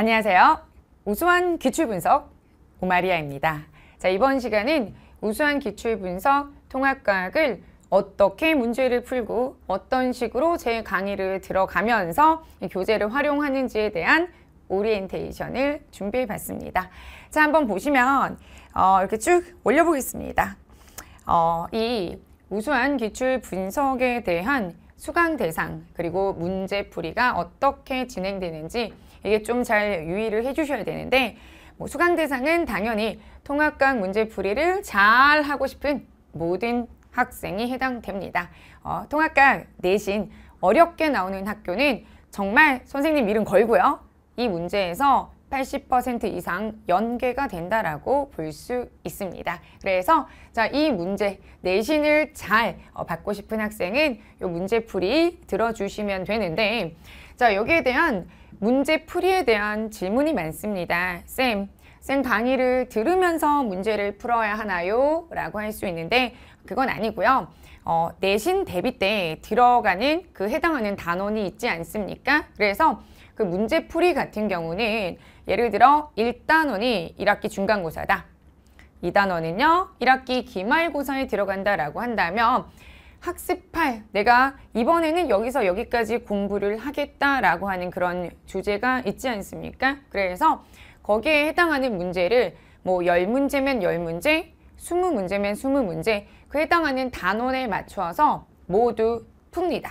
안녕하세요. 우수한 기출 분석 오마리아입니다. 자, 이번 시간은 우수한 기출 분석 통합과학을 어떻게 문제를 풀고 어떤 식으로 제 강의를 들어가면서 교재를 활용하는지에 대한 오리엔테이션을 준비해 봤습니다. 자, 한번 보시면 어, 이렇게 쭉 올려보겠습니다. 어, 이 우수한 기출 분석에 대한 수강 대상 그리고 문제풀이가 어떻게 진행되는지 이게 좀 잘 유의를 해주셔야 되는데 뭐 수강 대상은 당연히 통합각 문제풀이를 잘 하고 싶은 모든 학생이 해당됩니다. 어, 통합각 내신 어렵게 나오는 학교는 정말 선생님 이름 걸고요. 이 문제에서 80% 이상 연계가 된다라고 볼 수 있습니다. 그래서 자, 이 문제 내신을 잘 어, 받고 싶은 학생은 이 문제풀이 들어주시면 되는데 자, 여기에 대한 문제풀이에 대한 질문이 많습니다. 쌤, 쌤 강의를 들으면서 문제를 풀어야 하나요? 라고 할 수 있는데 그건 아니고요. 어, 내신 대비 때 들어가는 그 해당하는 단원이 있지 않습니까? 그래서 그 문제 풀이 같은 경우는 예를 들어 1단원이 1학기 중간고사다. 2단원은요 1학기 기말고사에 들어간다라고 한다면 학습할 내가 이번에는 여기서 여기까지 공부를 하겠다라고 하는 그런 주제가 있지 않습니까? 그래서 거기에 해당하는 문제를 뭐1 0문제면1 0문제2 0 문제면 2 0 문제 그에 해당하는 단원에 맞추어서 모두 풉니다.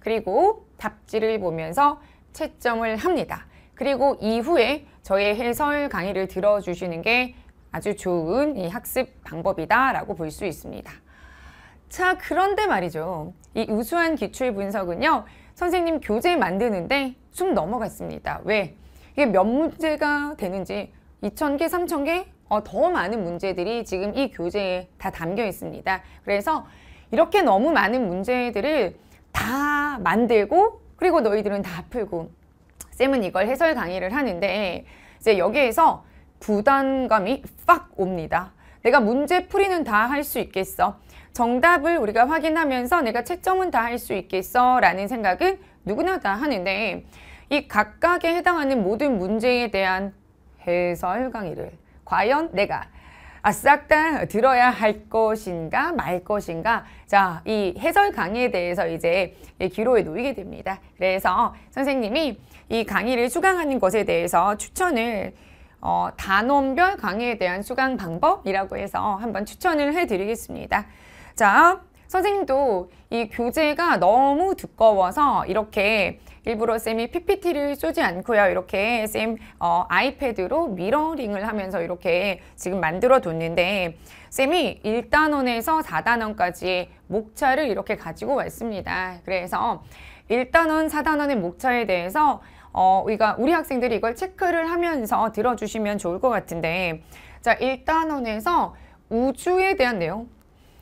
그리고 답지를 보면서 채점을 합니다. 그리고 이후에 저의 해설 강의를 들어주시는 게 아주 좋은 학습 방법이다라고 볼 수 있습니다. 자, 그런데 말이죠. 이 우수한 기출 분석은요. 선생님 교재 만드는데 숨 넘어갔습니다. 왜? 이게 몇 문제가 되는지 2,000개, 3,000개, 어, 더 많은 문제들이 지금 이 교재에 다 담겨 있습니다. 그래서 이렇게 너무 많은 문제들을 다 만들고 그리고 너희들은 다 풀고 쌤은 이걸 해설 강의를 하는데 이제 여기에서 부담감이 확 옵니다. 내가 문제 풀이는 다 할 수 있겠어. 정답을 우리가 확인하면서 내가 채점은 다 할 수 있겠어 라는 생각은 누구나 다 하는데 이 각각에 해당하는 모든 문제에 대한 해설 강의를 과연 내가 아싹다 들어야 할 것인가 말 것인가 자 이 해설 강의에 대해서 이제 기로에 놓이게 됩니다 그래서 선생님이 이 강의를 수강하는 것에 대해서 추천을 어, 단원별 강의에 대한 수강 방법이라고 해서 한번 추천을 해드리겠습니다 자 선생님도 이 교재가 너무 두꺼워서 이렇게 일부러 쌤이 PPT를 쏘지 않고요. 이렇게 쌤 어, 아이패드로 미러링을 하면서 이렇게 지금 만들어 뒀는데 쌤이 1단원에서 4단원까지의 목차를 이렇게 가지고 왔습니다. 그래서 1단원, 4단원의 목차에 대해서 어, 우리가 우리 학생들이 이걸 체크를 하면서 들어주시면 좋을 것 같은데 자, 1단원에서 우주에 대한 내용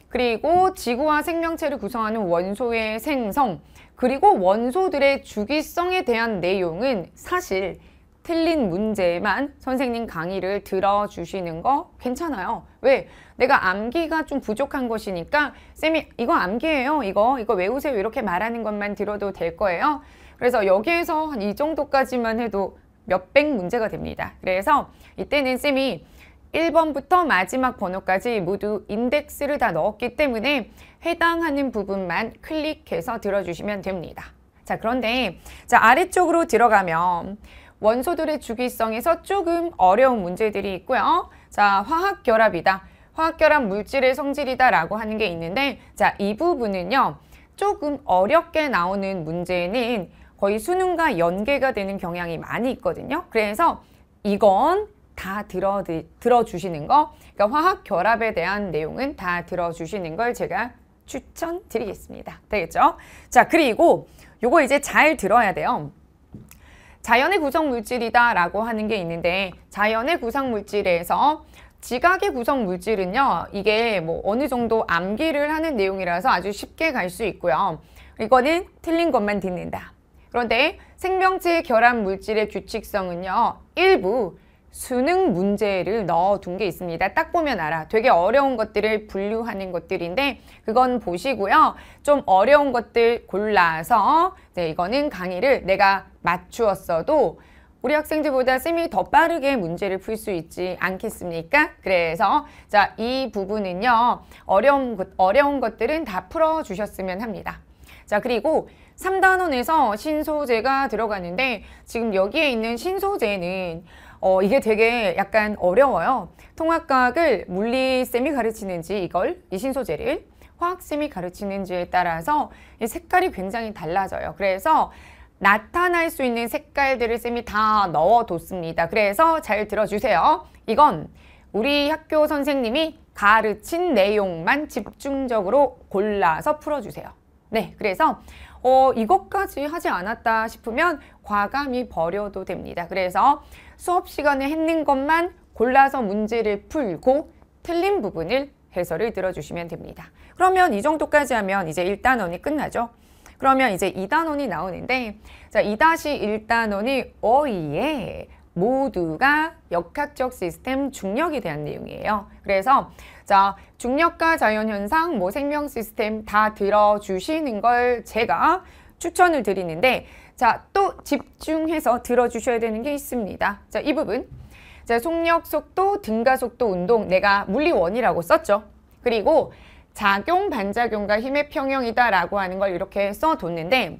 그리고 지구와 생명체를 구성하는 원소의 생성, 그리고 원소들의 주기성에 대한 내용은 사실 틀린 문제만 선생님 강의를 들어주시는 거 괜찮아요. 왜? 내가 암기가 좀 부족한 것이니까 쌤이 이거 암기예요. 이거 이거 외우세요. 이렇게 말하는 것만 들어도 될 거예요. 그래서 여기에서 한 이 정도까지만 해도 몇 백 문제가 됩니다. 그래서 이때는 쌤이 1번부터 마지막 번호까지 모두 인덱스를 다 넣었기 때문에 해당하는 부분만 클릭해서 들어주시면 됩니다. 자 그런데 자 아래쪽으로 들어가면 원소들의 주기성에서 조금 어려운 문제들이 있고요. 자 화학결합이다. 화학결합 물질의 성질이다 라고 하는 게 있는데 자 이 부분은요. 조금 어렵게 나오는 문제는 거의 수능과 연계가 되는 경향이 많이 있거든요. 그래서 이건 다 들어, 들어주시는 거 그러니까 화학 결합에 대한 내용은 다 들어주시는 걸 제가 추천드리겠습니다. 되겠죠? 자 그리고 요거 이제 잘 들어야 돼요. 자연의 구성물질이다 라고 하는 게 있는데 자연의 구성물질에서 지각의 구성물질은요 이게 뭐 어느 정도 암기를 하는 내용이라서 아주 쉽게 갈 수 있고요. 이거는 틀린 것만 듣는다. 그런데 생명체의 결합물질의 규칙성은요 일부 수능 문제를 넣어둔 게 있습니다. 딱 보면 알아. 되게 어려운 것들을 분류하는 것들인데 그건 보시고요. 좀 어려운 것들 골라서 네, 이거는 강의를 내가 맞추었어도 우리 학생들보다 쌤이 더 빠르게 문제를 풀 수 있지 않겠습니까? 그래서 자 이 부분은요. 어려운, 것, 어려운 것들은 다 풀어주셨으면 합니다. 자 그리고 3단원에서 신소재가 들어가는데 지금 여기에 있는 신소재는 어, 이게 되게 약간 어려워요. 통합과학을 물리쌤이 가르치는지 이걸, 이 신소재를, 화학쌤이 가르치는지에 따라서 이 색깔이 굉장히 달라져요. 그래서 나타날 수 있는 색깔들을 쌤이 다 넣어뒀습니다. 그래서 잘 들어주세요. 이건 우리 학교 선생님이 가르친 내용만 집중적으로 골라서 풀어주세요. 네, 그래서 어, 이것까지 하지 않았다 싶으면 과감히 버려도 됩니다. 그래서 수업 시간에 했는 것만 골라서 문제를 풀고 틀린 부분을 해설을 들어주시면 됩니다. 그러면 이 정도까지 하면 이제 1단원이 끝나죠. 그러면 이제 2단원이 나오는데 자 2-1단원이 어이에 모두가 역학적 시스템 중력에 대한 내용이에요. 그래서 자 중력과 자연현상, 뭐 생명 시스템 다 들어주시는 걸 제가 추천을 드리는데 자, 또 집중해서 들어주셔야 되는 게 있습니다. 자, 이 부분. 자, 속력, 속도, 등가 속도, 운동. 내가 물리원이라고 썼죠. 그리고 작용, 반작용과 힘의 평형이다 라고 하는 걸 이렇게 써뒀는데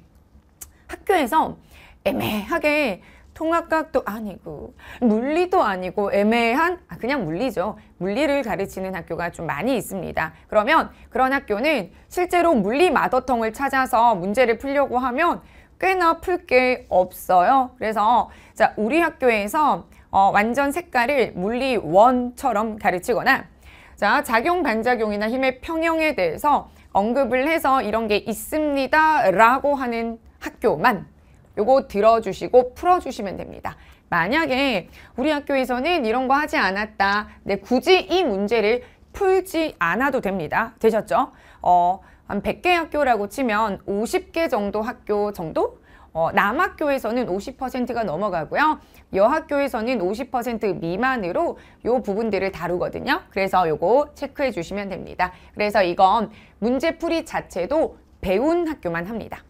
학교에서 애매하게 통합과학도 아니고 물리도 아니고 애매한 아 그냥 물리죠. 물리를 가르치는 학교가 좀 많이 있습니다. 그러면 그런 학교는 실제로 물리 마더텅을 찾아서 문제를 풀려고 하면 꽤나 풀 게 없어요. 그래서 자 우리 학교에서 어, 완전 색깔을 물리 원처럼 가르치거나 자 작용 반작용이나 힘의 평형에 대해서 언급을 해서 이런 게 있습니다 라고 하는 학교만 요거 들어주시고 풀어주시면 됩니다. 만약에 우리 학교에서는 이런 거 하지 않았다. 네, 굳이 이 문제를 풀지 않아도 됩니다. 되셨죠? 어, 한 100개 학교라고 치면 50개 정도 학교 정도? 어, 남학교에서는 50%가 넘어가고요. 여학교에서는 50% 미만으로 요 부분들을 다루거든요. 그래서 요거 체크해 주시면 됩니다. 그래서 이건 문제풀이 자체도 배운 학교만 합니다.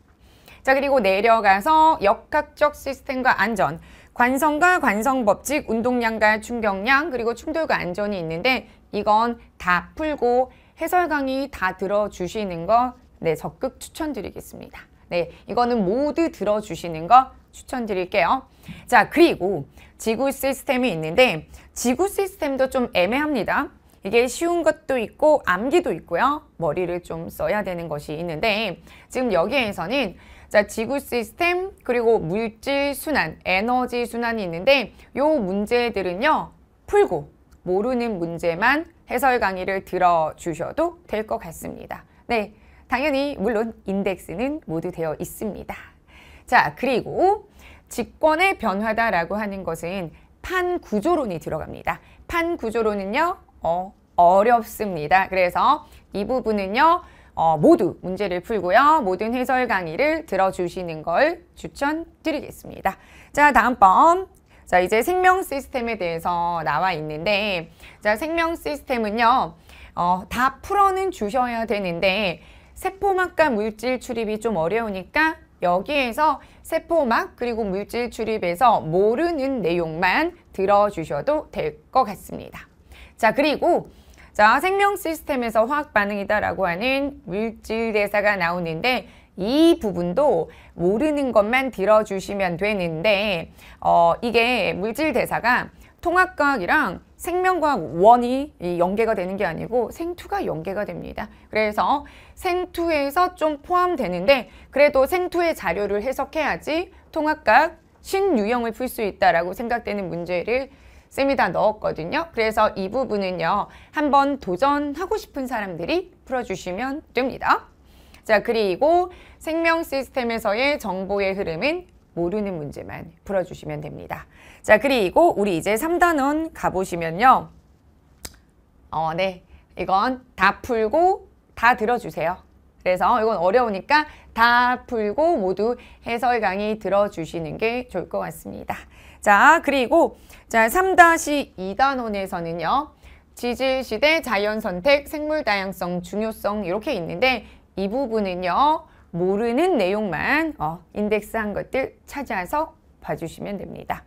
자 그리고 내려가서 역학적 시스템과 안전 관성과 관성법칙, 운동량과 충격량, 그리고 충돌과 안전이 있는데 이건 다 풀고 해설 강의 다 들어주시는 거 네, 적극 추천드리겠습니다. 네, 이거는 모두 들어주시는 거 추천드릴게요. 자, 그리고 지구 시스템이 있는데 지구 시스템도 좀 애매합니다. 이게 쉬운 것도 있고 암기도 있고요. 머리를 좀 써야 되는 것이 있는데 지금 여기에서는 자 지구 시스템 그리고 물질 순환, 에너지 순환이 있는데 요 문제들은요. 풀고 모르는 문제만 해설 강의를 들어주셔도 될 것 같습니다. 네, 당연히 물론 인덱스는 모두 되어 있습니다. 자, 그리고 직권의 변화다라고 하는 것은 판구조론이 들어갑니다. 판구조론은요, 어, 어렵습니다. 그래서 이 부분은요, 어, 모두 문제를 풀고요. 모든 해설 강의를 들어주시는 걸 추천드리겠습니다. 자, 다음번 자, 이제 생명 시스템에 대해서 나와 있는데, 자, 생명 시스템은요, 어, 다 풀어는 주셔야 되는데, 세포막과 물질 출입이 좀 어려우니까 여기에서 세포막 그리고 물질 출입에서 모르는 내용만 들어주셔도 될 것 같습니다. 자, 그리고 자, 생명 시스템에서 화학 반응이다라고 하는 물질 대사가 나오는데 이 부분도 모르는 것만 들어주시면 되는데 어, 이게 물질 대사가 통합과학이랑 생명과학 원이 연계가 되는 게 아니고 생투가 연계가 됩니다. 그래서 생투에서 좀 포함되는데 그래도 생투의 자료를 해석해야지 통합과학 신유형을 풀 수 있다라고 생각되는 문제를 쌤이 다 넣었거든요. 그래서 이 부분은요. 한번 도전하고 싶은 사람들이 풀어주시면 됩니다. 자, 그리고 생명 시스템에서의 정보의 흐름은 모르는 문제만 풀어주시면 됩니다. 자, 그리고 우리 이제 3단원 가보시면요. 어, 네. 이건 다 풀고 다 들어주세요. 그래서 이건 어려우니까 다 풀고 모두 해설 강의 들어주시는 게 좋을 것 같습니다. 자, 그리고 자 3-2단원에서는요. 지질시대, 자연선택, 생물다양성, 중요성 이렇게 있는데 이 부분은요. 모르는 내용만 어, 인덱스한 것들 찾아서 봐주시면 됩니다.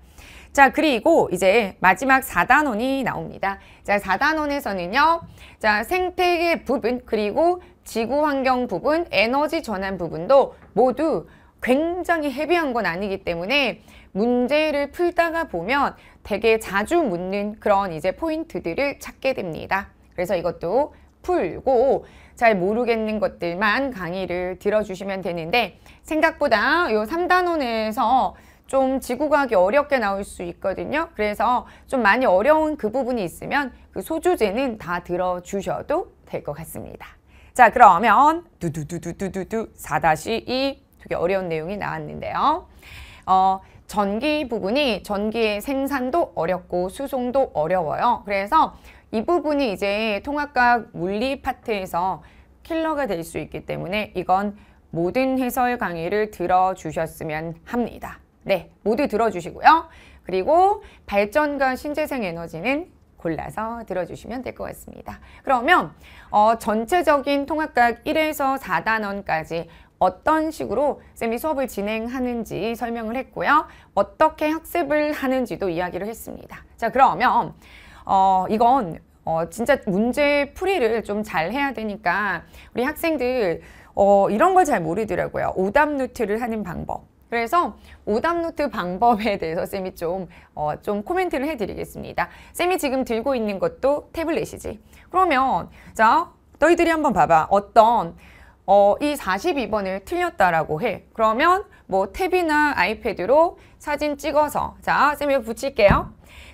자 그리고 이제 마지막 4단원이 나옵니다. 자 4단원에서는요. 자 생태계 부분 그리고 지구환경 부분 에너지 전환 부분도 모두 굉장히 헤비한 건 아니기 때문에 문제를 풀다가 보면 되게 자주 묻는 그런 이제 포인트들을 찾게 됩니다. 그래서 이것도 풀고 잘 모르겠는 것들만 강의를 들어주시면 되는데 생각보다 이 3단원에서 좀 지구과학이 어렵게 나올 수 있거든요. 그래서 좀 많이 어려운 그 부분이 있으면 그 소주제는 다 들어주셔도 될 것 같습니다. 자 그러면 두두두두두두 4-2 되게 어려운 내용이 나왔는데요. 어, 전기 부분이 전기의 생산도 어렵고 수송도 어려워요. 그래서 이 부분이 이제 통합과 물리 파트에서 킬러가 될 수 있기 때문에 이건 모든 해설 강의를 들어주셨으면 합니다. 네, 모두 들어주시고요. 그리고 발전과 신재생 에너지는 골라서 들어주시면 될 것 같습니다. 그러면 어, 전체적인 통합각 1에서 4단원까지 어떤 식으로 쌤이 수업을 진행하는지 설명을 했고요. 어떻게 학습을 하는지도 이야기를 했습니다. 자, 그러면 어, 이건 어, 진짜 문제 풀이를 좀 잘 해야 되니까 우리 학생들 어, 이런 걸 잘 모르더라고요. 오답 노트를 하는 방법. 그래서 오답노트 방법에 대해서 쌤이 좀, 어, 좀 코멘트를 해드리겠습니다. 쌤이 지금 들고 있는 것도 태블릿이지. 그러면, 자, 너희들이 한번 봐봐. 어떤, 어, 이 42번을 틀렸다라고 해. 그러면 뭐 탭이나 아이패드로 사진 찍어서, 자, 쌤이 붙일게요.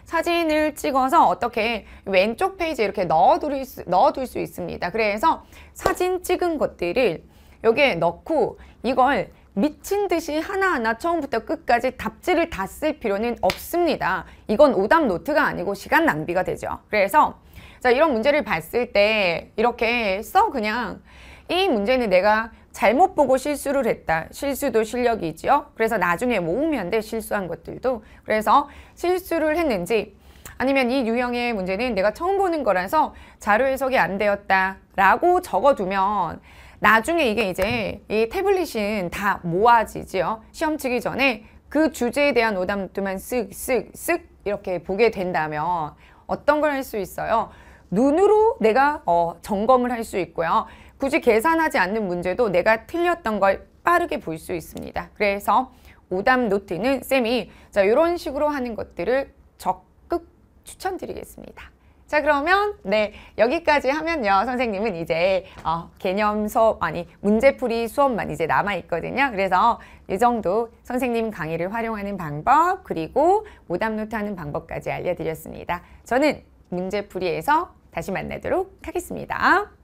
사진을 찍어서 어떻게 왼쪽 페이지에 이렇게 넣어둘 수, 넣어둘 수 있습니다. 그래서 사진 찍은 것들을 여기에 넣고 이걸 미친 듯이 하나하나 처음부터 끝까지 답지를 다 쓸 필요는 없습니다. 이건 오답 노트가 아니고 시간 낭비가 되죠. 그래서 자 이런 문제를 봤을 때 이렇게 써 그냥 이 문제는 내가 잘못 보고 실수를 했다. 실수도 실력이지요. 그래서 나중에 모으면 돼, 실수한 것들도. 그래서 실수를 했는지 아니면 이 유형의 문제는 내가 처음 보는 거라서 자료 해석이 안 되었다 라고 적어두면 나중에 이게 이제 이 태블릿은 다 모아지지요. 시험 치기 전에 그 주제에 대한 오답도만 쓱쓱쓱 쓱 이렇게 보게 된다면 어떤 걸 할 수 있어요? 눈으로 내가 어, 점검을 할 수 있고요. 굳이 계산하지 않는 문제도 내가 틀렸던 걸 빠르게 볼 수 있습니다. 그래서 오답 노트는 쌤이 자 이런 식으로 하는 것들을 적극 추천드리겠습니다. 자 그러면 네 여기까지 하면요 선생님은 이제 어, 개념 수업 아니 문제풀이 수업만 이제 남아 있거든요 그래서 이 정도 선생님 강의를 활용하는 방법 그리고 오답 노트 하는 방법까지 알려드렸습니다 저는 문제풀이에서 다시 만나도록 하겠습니다.